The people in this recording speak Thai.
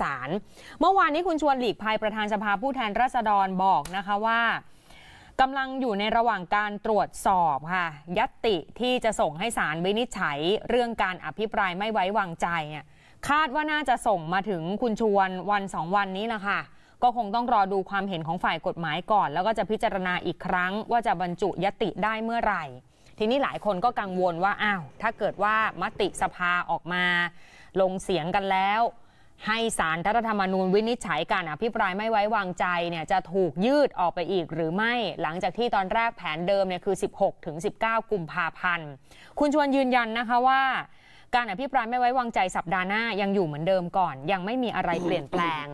ศาลเมื่อวานนี้คุณชวนหลีกภัยประธานสภาผู้แทนราษฎรบอกนะคะว่ากำลังอยู่ในระหว่างการตรวจสอบค่ะ ยัตติที่จะส่งให้ศาลวินิจฉัย เรื่องการอภิปรายไม่ไว้วางใจเนี่ยคาดว่าน่าจะส่งมาถึงคุณชวนวันสองวันนี้ละค่ะก็คงต้องรอดูความเห็นของฝ่ายกฎหมายก่อน แล้วก็จะพิจารณาอีกครั้งว่าจะบรรจุยติได้เมื่อไหร่ ทีนี้หลายคนก็กังวลว่าอ้าวถ้าเกิดว่ามติสภาออกมา ลงเสียงกันแล้วให้สารรัฐธรรมนูญวินิจฉัย การอภิปรายไม่ไว้วางใจเนี่ยจะถูกยืดออกไปอีกหรือไม่หลังจากที่ตอนแรกแผนเดิมเนี่ยคือ 16 ถึง 19กุมภาพันธ์ คุณชวนยืนยันนะคะว่า การอภิปรายไม่ไว้วางใจสัปดาห์หน้ายังอยู่เหมือนเดิมก่อน ยังไม่มีอะไรเปลี่ยนแปลง